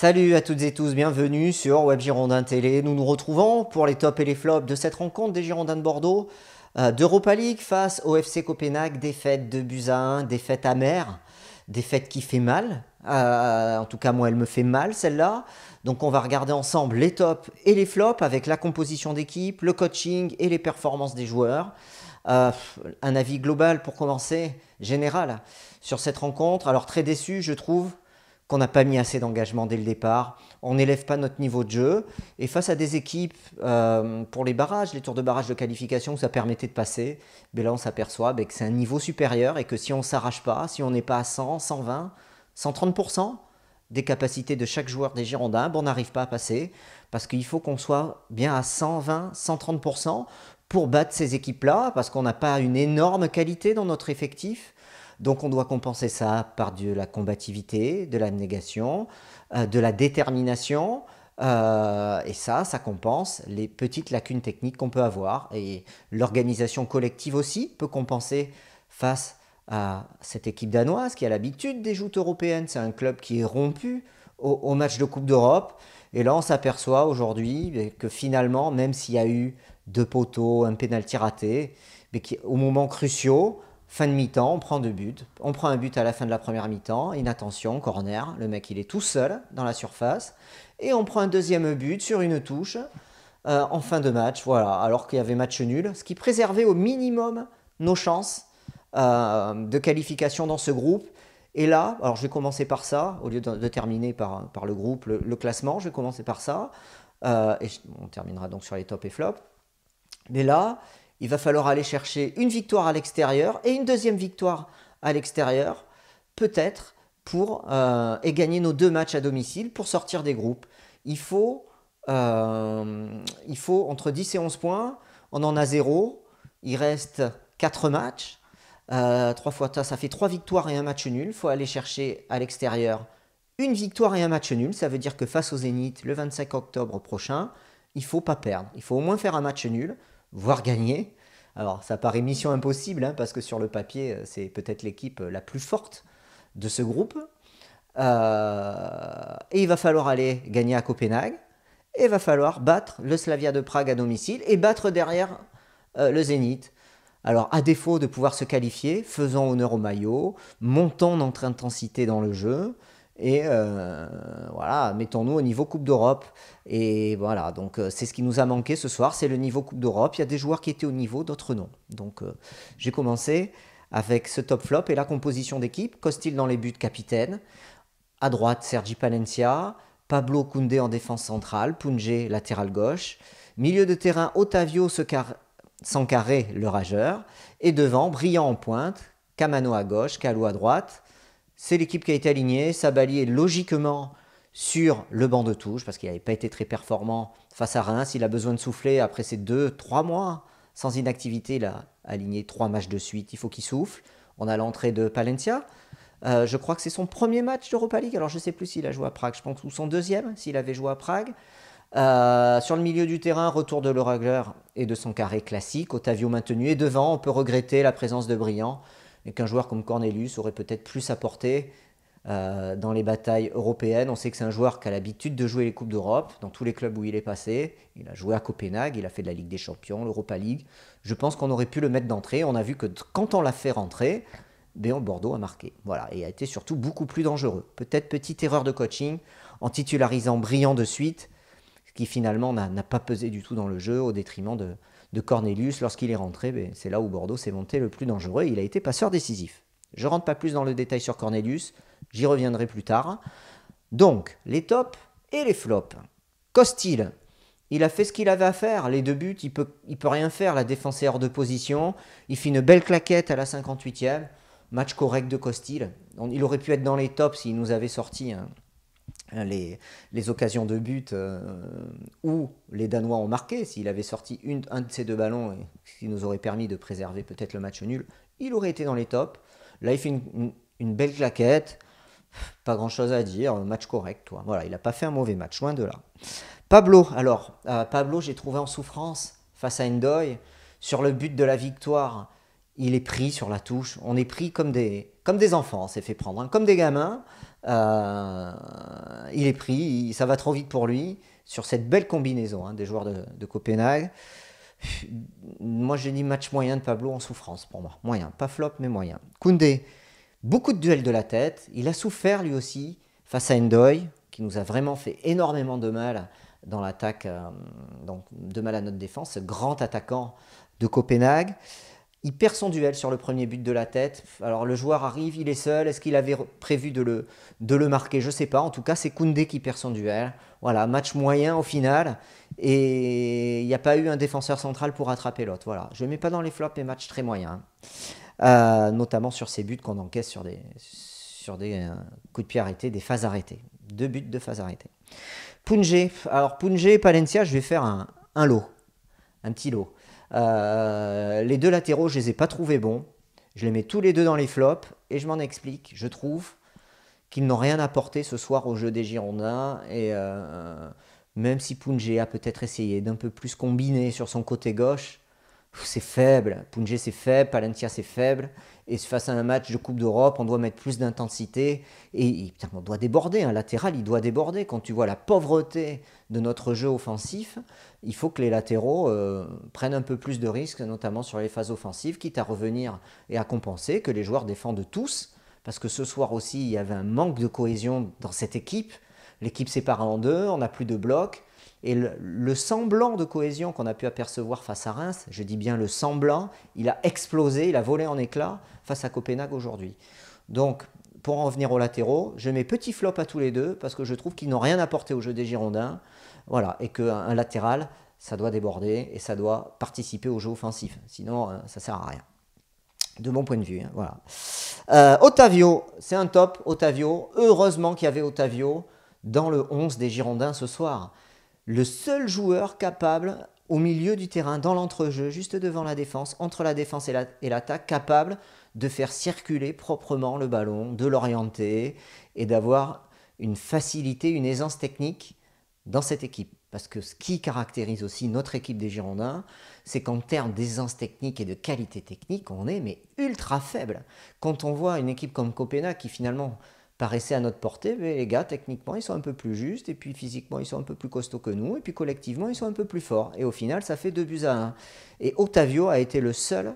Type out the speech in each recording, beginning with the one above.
Salut à toutes et tous, bienvenue sur Web Girondin Télé. Nous nous retrouvons pour les tops et les flops de cette rencontre des Girondins de Bordeaux, euh, d'Europa League face au FC Copenhague, défaite de buts défaite amère, défaite qui fait mal. Euh, en tout cas, moi, elle me fait mal celle-là. Donc, on va regarder ensemble les tops et les flops avec la composition d'équipe, le coaching et les performances des joueurs. Euh, un avis global pour commencer, général, sur cette rencontre. Alors, très déçu, je trouve qu'on n'a pas mis assez d'engagement dès le départ, on n'élève pas notre niveau de jeu, et face à des équipes euh, pour les barrages, les tours de barrage de qualification, où ça permettait de passer, ben là on s'aperçoit ben, que c'est un niveau supérieur et que si on ne s'arrache pas, si on n'est pas à 100, 120, 130% des capacités de chaque joueur des Girondins, ben, on n'arrive pas à passer, parce qu'il faut qu'on soit bien à 120, 130% pour battre ces équipes-là, parce qu'on n'a pas une énorme qualité dans notre effectif. Donc on doit compenser ça par de la combativité, de la négation, euh, de la détermination. Euh, et ça, ça compense les petites lacunes techniques qu'on peut avoir. Et l'organisation collective aussi peut compenser face à cette équipe danoise qui a l'habitude des joutes européennes. C'est un club qui est rompu au, match de Coupe d'Europe. Et là, on s'aperçoit aujourd'hui eh, que finalement, même s'il y a eu deux poteaux, un pénalty raté, mais qui, au moment crucial, Fin de mi-temps, on prend deux buts. On prend un but à la fin de la première mi-temps, inattention, corner. Le mec, il est tout seul dans la surface. Et on prend un deuxième but sur une touche euh, en fin de match, voilà, alors qu'il y avait match nul, ce qui préservait au minimum nos chances euh, de qualification dans ce groupe. Et là, alors je vais commencer par ça, au lieu de, terminer par, par, le groupe, le, classement, je vais commencer par ça. Euh, et on terminera donc sur les top et flops. Mais là, il va falloir aller chercher une victoire à l'extérieur et une deuxième victoire à l'extérieur, peut-être, pour euh, et gagner nos deux matchs à domicile pour sortir des groupes. Il faut, euh, il faut entre 10 et 11 points. On en a zéro. Il reste 4 matchs. Euh, trois fois ça, ça fait trois victoires et un match nul. Il faut aller chercher à l'extérieur une victoire et un match nul. Ça veut dire que face au Zénith, le 25 octobre prochain, il faut pas perdre. Il faut au moins faire un match nul voire gagner. Alors ça paraît mission impossible, hein, parce que sur le papier, euh, c'est peut-être l'équipe euh, la plus forte de ce groupe. Euh, et il va falloir aller gagner à Copenhague, et il va falloir battre le Slavia de Prague à domicile, et battre derrière le Zénith. Alors, à défaut de pouvoir se qualifier, faisant honneur au maillot, montant notre intensité dans le jeu, et euh, voilà, mettons-nous au niveau Coupe d'Europe. Et voilà, donc euh, c'est ce qui nous a manqué ce soir, c'est le niveau Coupe d'Europe. Il y a des joueurs qui étaient au niveau, d'autres non. Donc euh, j'ai commencé avec ce top flop et la composition d'équipe. Costil dans les buts, capitaine. À droite, Sergi Palencia. Pablo Koundé en défense centrale. Punge, latéral gauche. Milieu de terrain, Otavio Sancaré, le rageur. Et devant, Brillant en pointe. Camano à gauche, Calou à droite c'est l'équipe qui a été alignée. Sabali est logiquement sur le banc de touche parce qu'il n'avait pas été très performant face à Reims. Il a besoin de souffler après ces deux, trois mois sans inactivité. Il a aligné trois matchs de suite. Il faut qu'il souffle. On a l'entrée de Palencia. Euh, je crois que c'est son premier match d'Europa League. Alors je ne sais plus s'il a joué à Prague, je pense, ou son deuxième, s'il avait joué à Prague. Euh, sur le milieu du terrain, retour de l'Oragler et de son carré classique. Otavio maintenu et devant, on peut regretter la présence de Briand et qu'un joueur comme Cornelius aurait peut-être plus apporté euh, dans les batailles européennes. On sait que c'est un joueur qui a l'habitude de jouer les Coupes d'Europe dans tous les clubs où il est passé. Il a joué à Copenhague, il a fait de la Ligue des Champions, l'Europa League. Je pense qu'on aurait pu le mettre d'entrée. On a vu que quand on l'a fait rentrer, Béon Bordeaux a marqué. Voilà, et a été surtout beaucoup plus dangereux. Peut-être petite erreur de coaching en titularisant brillant de suite, ce qui finalement n'a pas pesé du tout dans le jeu au détriment de, de Cornelius lorsqu'il est rentré. Ben, c'est là où Bordeaux s'est monté le plus dangereux. Il a été passeur décisif. Je rentre pas plus dans le détail sur Cornelius, j'y reviendrai plus tard. Donc, les tops et les flops. Costil, il a fait ce qu'il avait à faire. Les deux buts, il peut, il peut rien faire. La défense est hors de position. Il fait une belle claquette à la 58e. Match correct de Costil. il aurait pu être dans les tops s'il nous avait sorti un, hein. Hein, les, occasions de but euh, où les Danois ont marqué. S'il avait sorti un de ces deux ballons, et, qui nous aurait permis de préserver peut-être le match nul, il aurait été dans les tops. Là, il fait une, belle claquette. Pas grand-chose à dire, match correct, toi. Voilà, il n'a pas fait un mauvais match, loin de là. Pablo, alors, Pablo, j'ai trouvé en souffrance face à Endoy. Sur le but de la victoire, il est pris sur la touche. On est pris comme des, comme des enfants, on s'est fait prendre, hein, comme des gamins. Euh, il est pris, ça va trop vite pour lui sur cette belle combinaison hein, des joueurs de, Copenhague. Moi, j'ai dit match moyen de Pablo en souffrance pour moi. Moyen, pas flop, mais moyen. Koundé, beaucoup de duels de la tête. Il a souffert lui aussi face à Endoy, qui nous a vraiment fait énormément de mal dans l'attaque, euh, donc de mal à notre défense, grand attaquant de Copenhague. Il perd son duel sur le premier but de la tête. Alors le joueur arrive, il est seul. Est-ce qu'il avait prévu de le, le marquer Je ne sais pas. En tout cas, c'est Koundé qui perd son duel. Voilà, match moyen au final. Et il n'y a pas eu un défenseur central pour attraper l'autre. Voilà, je ne mets pas dans les flops et match très moyen. Euh, notamment sur ces buts qu'on encaisse sur des, sur des euh, coups de pied arrêtés, des phases arrêtées. Deux buts, deux phases arrêtées. Punjé. Alors Punjé Palencia, je vais faire un, un lot. Un petit lot. Euh, les deux latéraux, je les ai pas trouvés bons. Je les mets tous les deux dans les flops et je m'en explique. Je trouve qu'ils n'ont rien apporté ce soir au jeu des Girondins et euh, même si Punge a peut-être essayé d'un peu plus combiner sur son côté gauche, c'est faible, Punjé c'est faible, Palencia c'est faible, et face à un match de Coupe d'Europe, on doit mettre plus d'intensité, et, on doit déborder, un hein. latéral il doit déborder, quand tu vois la pauvreté de notre jeu offensif, il faut que les latéraux euh, prennent un peu plus de risques, notamment sur les phases offensives, quitte à revenir et à compenser, que les joueurs défendent tous, parce que ce soir aussi il y avait un manque de cohésion dans cette équipe, l'équipe s'est en deux, on n'a plus de blocs, et le, semblant de cohésion qu'on a pu apercevoir face à Reims, je dis bien le semblant, il a explosé, il a volé en éclats face à Copenhague aujourd'hui. Donc, pour en revenir aux latéraux, je mets petit flop à tous les deux parce que je trouve qu'ils n'ont rien apporté au jeu des Girondins. Voilà, et qu'un latéral, ça doit déborder et ça doit participer au jeu offensif. Sinon, hein, ça sert à rien. De mon point de vue, hein, voilà. Euh, Otavio, c'est un top, Otavio. Heureusement qu'il y avait Otavio dans le 11 des Girondins ce soir le seul joueur capable au milieu du terrain, dans l'entrejeu, juste devant la défense, entre la défense et l'attaque, capable de faire circuler proprement le ballon, de l'orienter et d'avoir une facilité, une aisance technique dans cette équipe. Parce que ce qui caractérise aussi notre équipe des Girondins, c'est qu'en termes d'aisance technique et de qualité technique, on est mais ultra faible. Quand on voit une équipe comme Copenhague qui finalement paraissait à notre portée, mais les gars, techniquement, ils sont un peu plus justes, et puis physiquement, ils sont un peu plus costauds que nous, et puis collectivement, ils sont un peu plus forts. Et au final, ça fait deux buts à un. Et Ottavio a été le seul,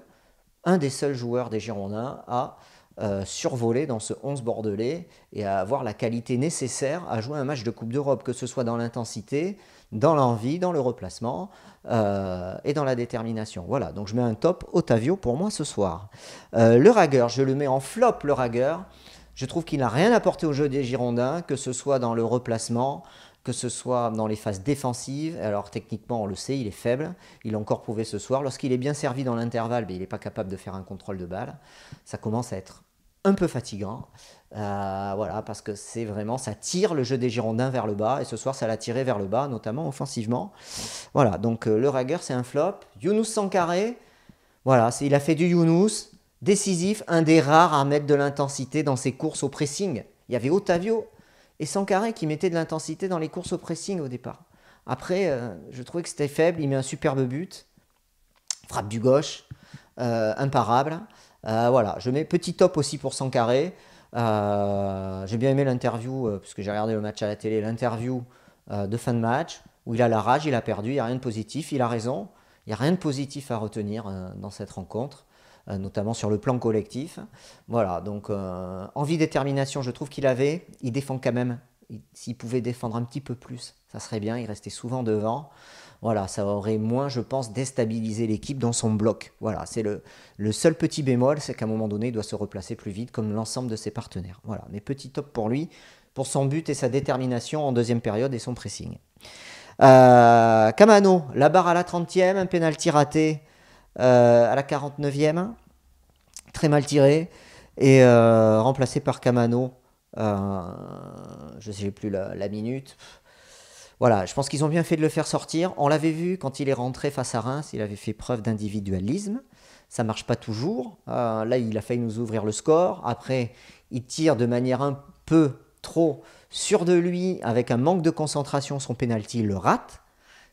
un des seuls joueurs des Girondins à euh, survoler dans ce 11 bordelais et à avoir la qualité nécessaire à jouer un match de Coupe d'Europe, que ce soit dans l'intensité, dans l'envie, dans le replacement euh, et dans la détermination. Voilà, donc je mets un top Ottavio pour moi ce soir. Euh, le ragueur, je le mets en flop, le ragueur. Je trouve qu'il n'a rien apporté au jeu des Girondins, que ce soit dans le replacement, que ce soit dans les phases défensives. Alors techniquement, on le sait, il est faible. Il a encore prouvé ce soir. Lorsqu'il est bien servi dans l'intervalle, mais ben, il n'est pas capable de faire un contrôle de balle. Ça commence à être un peu fatigant. Euh, voilà, parce que c'est vraiment, ça tire le jeu des Girondins vers le bas, et ce soir ça l'a tiré vers le bas, notamment offensivement. Voilà, donc euh, le Rager c'est un flop. Younous sans carré, voilà, il a fait du Younous, décisif, un des rares à mettre de l'intensité dans ses courses au pressing. Il y avait Otavio et Sankaré qui mettaient de l'intensité dans les courses au pressing au départ. Après, euh, je trouvais que c'était faible. Il met un superbe but, frappe du gauche, euh, imparable. Euh, voilà, je mets petit top aussi pour Sankaré. j'ai bien aimé l'interview, puisque j'ai regardé le match à la télé, l'interview de fin de match, où il a la rage, il a perdu, il n'y a rien de positif, il a raison. Il n'y a rien de positif à retenir dans cette rencontre. Euh, notamment sur le plan collectif. Voilà, donc euh, envie, détermination, je trouve qu'il avait. Il défend quand même. S'il pouvait défendre un petit peu plus, ça serait bien. Il restait souvent devant voilà, ça aurait moins, je pense, déstabilisé l'équipe dans son bloc. Voilà, c'est le, seul petit bémol, c'est qu'à un moment donné, il doit se replacer plus vite comme l'ensemble de ses partenaires. Voilà, mais petit top pour lui, pour son but et sa détermination en deuxième période et son pressing. Camano, euh, la barre à la 30e, un pénalty raté euh, à la 49e, très mal tiré, et euh, remplacé par Camano. Euh, je ne sais plus la, minute. Voilà, je pense qu'ils ont bien fait de le faire sortir. On l'avait vu quand il est rentré face à Reims, il avait fait preuve d'individualisme. Ça marche pas toujours. là, il a failli nous ouvrir le score. Après, il tire de manière un peu trop sûre de lui, avec un manque de concentration. Son penalty, le rate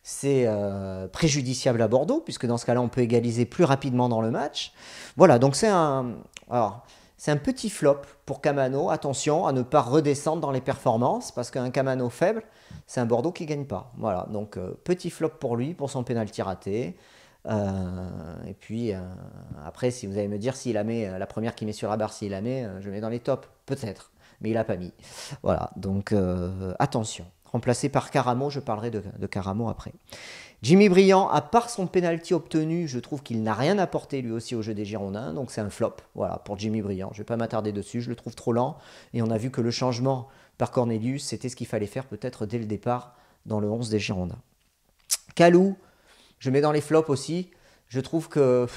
c'est euh, préjudiciable à Bordeaux, puisque dans ce cas-là, on peut égaliser plus rapidement dans le match. Voilà, donc c'est un, petit flop pour Camano. Attention à ne pas redescendre dans les performances, parce qu'un Camano faible, c'est un Bordeaux qui gagne pas. Voilà, donc euh, petit flop pour lui, pour son pénalty raté. Euh, et puis, après, si vous allez me dire s'il la la première qui met sur la barre, s'il la met, je mets dans les tops, peut-être. Mais il l'a pas mis. Voilà, donc attention remplacé par Caramo, je parlerai de, Caramo après. Jimmy Briand, à part son penalty obtenu, je trouve qu'il n'a rien apporté lui aussi au jeu des Girondins, donc c'est un flop. Voilà pour Jimmy Briand. Je ne vais pas m'attarder dessus, je le trouve trop lent. Et on a vu que le changement par Cornelius, c'était ce qu'il fallait faire peut-être dès le départ dans le 11 des Girondins. Calou, je mets dans les flops aussi. Je trouve que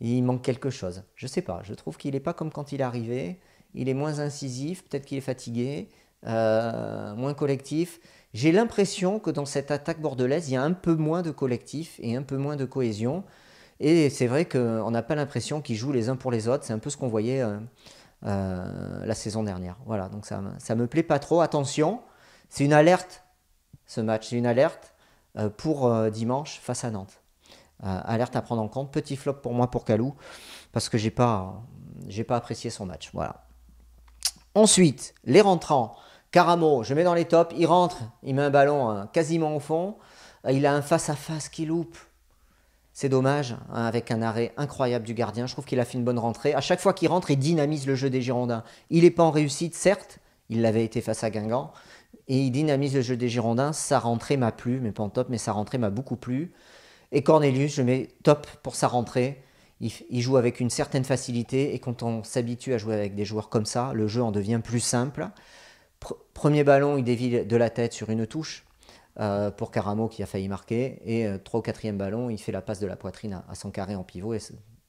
il manque quelque chose. Je ne sais pas. Je trouve qu'il n'est pas comme quand il est arrivé. Il est moins incisif. Peut-être qu'il est fatigué. Euh, moins collectif. J'ai l'impression que dans cette attaque bordelaise, il y a un peu moins de collectif et un peu moins de cohésion. Et c'est vrai qu'on n'a pas l'impression qu'ils jouent les uns pour les autres. C'est un peu ce qu'on voyait euh, euh, la saison dernière. Voilà, donc ça ne me plaît pas trop. Attention, c'est une alerte, ce match. C'est une alerte pour dimanche face à Nantes. alerte à prendre en compte. Petit flop pour moi pour Calou, parce que j'ai pas, j'ai pas apprécié son match. Voilà. Ensuite, les rentrants. Caramo, je mets dans les tops, il rentre, il met un ballon hein, quasiment au fond, euh, il a un face-à-face qui loupe. C'est dommage, hein, avec un arrêt incroyable du gardien. Je trouve qu'il a fait une bonne rentrée. À chaque fois qu'il rentre, il dynamise le jeu des Girondins. Il n'est pas en réussite, certes, il l'avait été face à Guingamp, et il dynamise le jeu des Girondins. Sa rentrée m'a plu, mais pas en top, mais sa rentrée m'a beaucoup plu. Et Cornelius, je mets top pour sa rentrée. il joue avec une certaine facilité, et quand on s'habitue à jouer avec des joueurs comme ça, le jeu en devient plus simple. Premier ballon, il dévie de la tête sur une touche euh, pour Caramo qui a failli marquer. Et euh, trois quatrième ou ballon, il fait la passe de la poitrine à, son carré en pivot, et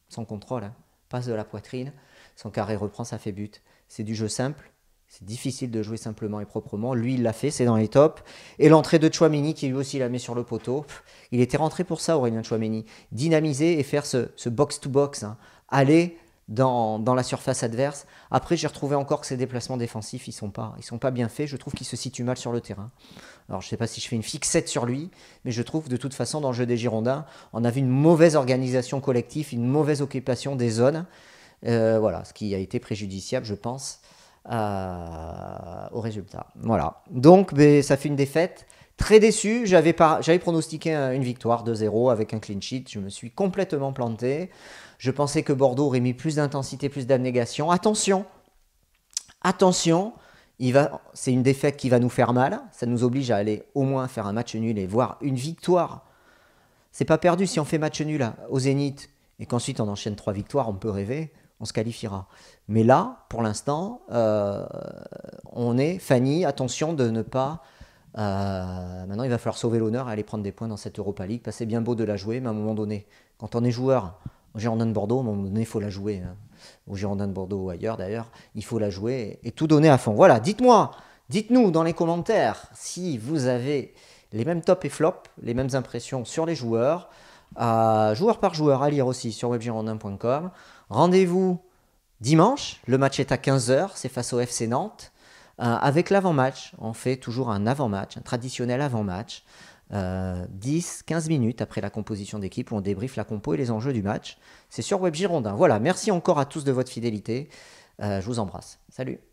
sans contrôle. Hein. Passe de la poitrine, son carré reprend, ça fait but. C'est du jeu simple. C'est difficile de jouer simplement et proprement. Lui, il l'a fait, c'est dans les tops. Et l'entrée de Chouameni, qui lui aussi la met sur le poteau. Il était rentré pour ça, Aurélien Chouameni. Dynamiser et faire ce box-to-box. Hein. Aller dans, la surface adverse. Après, j'ai retrouvé encore que ces déplacements défensifs, ils sont pas, ils sont pas bien faits. Je trouve qu'il se situe mal sur le terrain. Alors, je sais pas si je fais une fixette sur lui, mais je trouve de toute façon dans le jeu des Girondins, on a vu une mauvaise organisation collective, une mauvaise occupation des zones. Euh, voilà, ce qui a été préjudiciable, je pense, euh, au résultat. Voilà. Donc, ben, ça fait une défaite. Très déçu, j'avais, pronostiqué une victoire 2-0 avec un clean sheet, je me suis complètement planté. Je pensais que Bordeaux aurait mis plus d'intensité, plus d'abnégation. Attention, attention, c'est une défaite qui va nous faire mal, ça nous oblige à aller au moins faire un match nul et voir une victoire. C'est pas perdu si on fait match nul au Zénith et qu'ensuite on enchaîne trois victoires, on peut rêver on se qualifiera. Mais là, pour l'instant, euh, on est Fanny, attention de ne pas. Euh, maintenant, il va falloir sauver l'honneur et aller prendre des points dans cette Europa League. C'est bien beau de la jouer, mais à un moment donné, quand on est joueur au Girondin de Bordeaux, à un moment donné, il faut la jouer. Hein. Au Girondin de Bordeaux ou ailleurs d'ailleurs, il faut la jouer et, et, tout donner à fond. Voilà, dites-moi, dites-nous dans les commentaires si vous avez les mêmes tops et flops, les mêmes impressions sur les joueurs joueur par joueur à lire aussi sur webgirondin.com. Rendez-vous dimanche, le match est à 15h, c'est face au FC Nantes. Euh, avec l'avant-match, on fait toujours un avant-match, un traditionnel avant-match. 10-15 euh, minutes après la composition d'équipe où on débriefe la compo et les enjeux du match. C'est sur webgirondin Voilà, merci encore à tous de votre fidélité. Euh, je vous embrasse. Salut